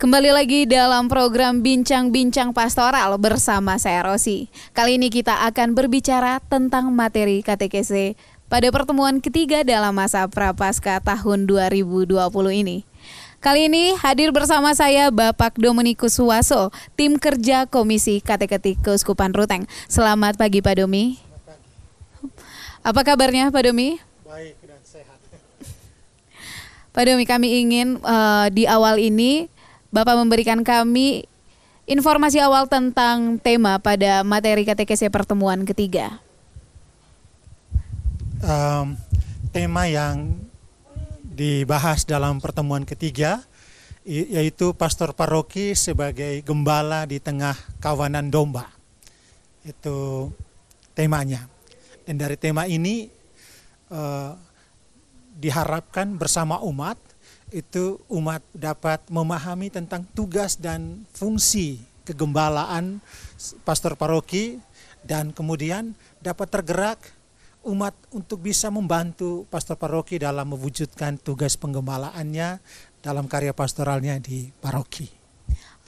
Kembali lagi dalam program Bincang-Bincang Pastoral bersama saya Rosi. Kali ini kita akan berbicara tentang materi KTKC pada pertemuan ketiga dalam masa Prapaskah tahun 2020 ini. Kali ini hadir bersama saya Bapak Dominikus Suwaso, tim kerja Komisi KTKT Keuskupan Ruteng. Selamat pagi Pak Domi. Apa kabarnya Pak Domi? Baik dan sehat. Pak Domi, kami ingin uh, di awal ini Bapak memberikan kami informasi awal tentang tema pada materi KTKC pertemuan ketiga. Um, tema yang dibahas dalam pertemuan ketiga yaitu pastor paroki sebagai gembala di tengah kawanan domba. Itu temanya. Dan dari tema ini uh, diharapkan bersama umat itu umat dapat memahami tentang tugas dan fungsi kegembalaan pastor paroki dan kemudian dapat tergerak umat untuk bisa membantu pastor paroki dalam mewujudkan tugas penggembalaannya dalam karya pastoralnya di paroki.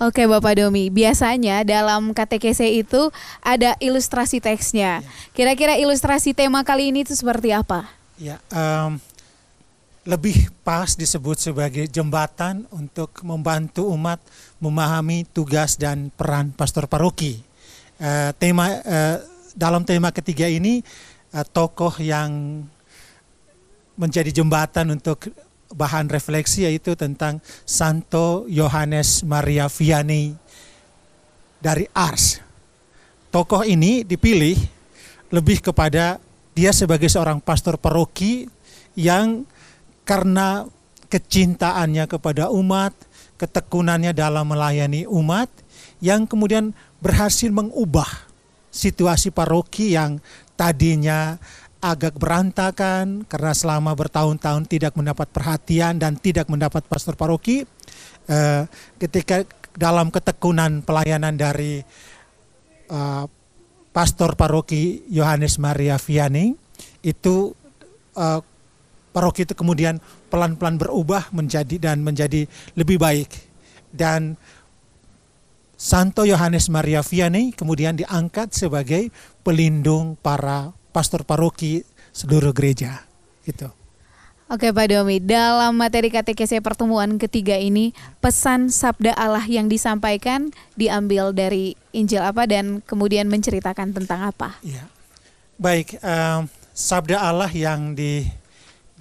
Oke Bapak Domi, biasanya dalam KTKC itu ada ilustrasi teksnya. Ya. Kira-kira ilustrasi tema kali ini itu seperti apa? Ya, um, lebih pas disebut sebagai jembatan untuk membantu umat memahami tugas dan peran pastor paroki. Uh, tema uh, dalam tema ketiga ini uh, tokoh yang menjadi jembatan untuk bahan refleksi yaitu tentang Santo Yohanes Maria Vianney dari Ars. Tokoh ini dipilih lebih kepada dia sebagai seorang pastor paroki yang karena kecintaannya kepada umat, ketekunannya dalam melayani umat yang kemudian berhasil mengubah situasi paroki yang tadinya agak berantakan karena selama bertahun-tahun tidak mendapat perhatian dan tidak mendapat pastor paroki eh, ketika dalam ketekunan pelayanan dari eh, pastor paroki Yohanes Maria Vianing itu eh, paroki itu kemudian pelan-pelan berubah menjadi dan menjadi lebih baik. Dan Santo Yohanes Maria Vianney kemudian diangkat sebagai pelindung para pastor paroki seluruh gereja. Gitu. Oke Pak Domi, dalam materi KTKC pertemuan ketiga ini pesan sabda Allah yang disampaikan diambil dari Injil apa dan kemudian menceritakan tentang apa? Ya. Baik, um, sabda Allah yang di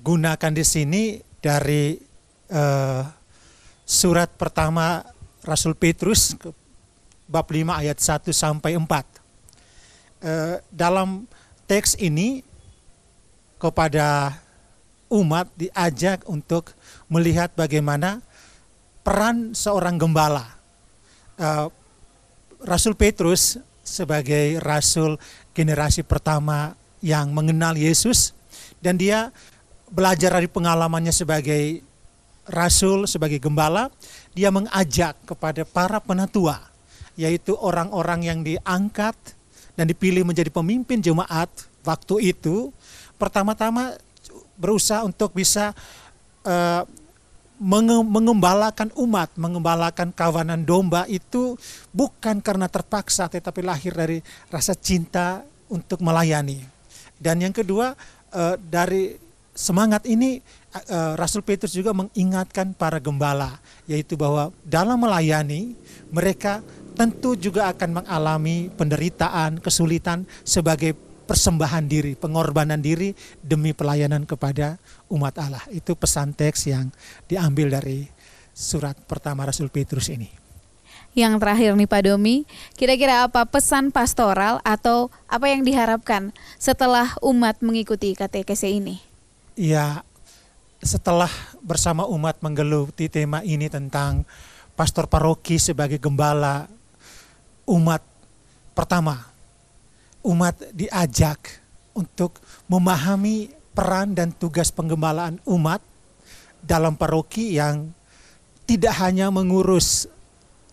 gunakan di sini dari eh, surat pertama Rasul Petrus bab 5 ayat 1 sampai 4. Eh, dalam teks ini kepada umat diajak untuk melihat bagaimana peran seorang gembala. Eh, Rasul Petrus sebagai rasul generasi pertama yang mengenal Yesus dan dia belajar dari pengalamannya sebagai rasul, sebagai gembala, dia mengajak kepada para penatua, yaitu orang-orang yang diangkat dan dipilih menjadi pemimpin jemaat waktu itu, pertama-tama berusaha untuk bisa uh, mengembalakan umat, mengembalakan kawanan domba itu bukan karena terpaksa, tetapi lahir dari rasa cinta untuk melayani. Dan yang kedua, eh, dari semangat ini eh, eh, Rasul Petrus juga mengingatkan para gembala yaitu bahwa dalam melayani mereka tentu juga akan mengalami penderitaan, kesulitan sebagai persembahan diri, pengorbanan diri demi pelayanan kepada umat Allah. Itu pesan teks yang diambil dari surat pertama Rasul Petrus ini yang terakhir nih Pak Domi, kira-kira apa pesan pastoral atau apa yang diharapkan setelah umat mengikuti KTKC ini? ya setelah bersama umat menggeluti tema ini tentang pastor paroki sebagai gembala umat pertama. Umat diajak untuk memahami peran dan tugas penggembalaan umat dalam paroki yang tidak hanya mengurus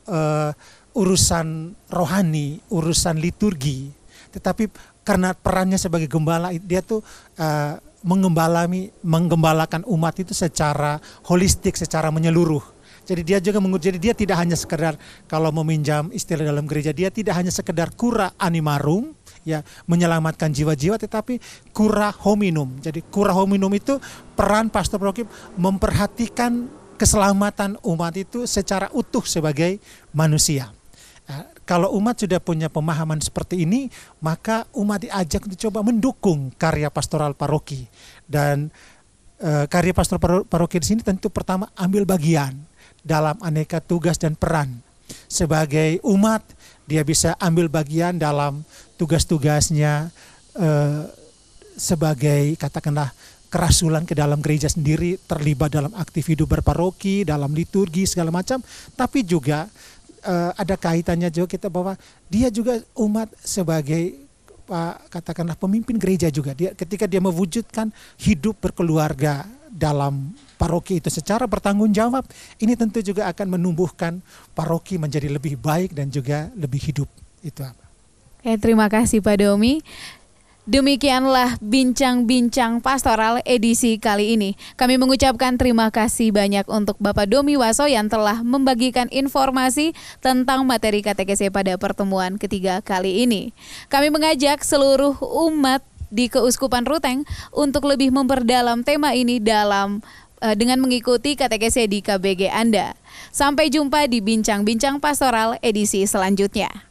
uh, urusan rohani, urusan liturgi, tetapi karena perannya sebagai gembala dia tuh uh, mengembalami menggembalakan umat itu secara holistik, secara menyeluruh. Jadi dia juga mengurus jadi dia tidak hanya sekedar kalau meminjam istilah dalam gereja, dia tidak hanya sekedar kura animarum, ya menyelamatkan jiwa-jiwa, tetapi kura hominum. Jadi kura hominum itu peran pastor prokip memperhatikan keselamatan umat itu secara utuh sebagai manusia. Nah, kalau umat sudah punya pemahaman seperti ini, maka umat diajak untuk coba mendukung karya pastoral paroki. Dan e, karya pastoral paroki di sini tentu pertama ambil bagian dalam aneka tugas dan peran. Sebagai umat, dia bisa ambil bagian dalam tugas-tugasnya e, sebagai katakanlah kerasulan ke dalam gereja sendiri, terlibat dalam aktif hidup berparoki, dalam liturgi segala macam, tapi juga uh, ada kaitannya juga kita bahwa dia juga umat sebagai uh, katakanlah pemimpin gereja juga dia ketika dia mewujudkan hidup berkeluarga dalam paroki itu secara bertanggung jawab ini tentu juga akan menumbuhkan paroki menjadi lebih baik dan juga lebih hidup itu apa? Oke, terima kasih Pak Domi. Demikianlah bincang-bincang pastoral edisi kali ini. Kami mengucapkan terima kasih banyak untuk Bapak Domi Waso yang telah membagikan informasi tentang materi KTKC pada pertemuan ketiga kali ini. Kami mengajak seluruh umat di Keuskupan Ruteng untuk lebih memperdalam tema ini dalam eh, dengan mengikuti KTKC di KBG Anda. Sampai jumpa di Bincang-Bincang Pastoral edisi selanjutnya.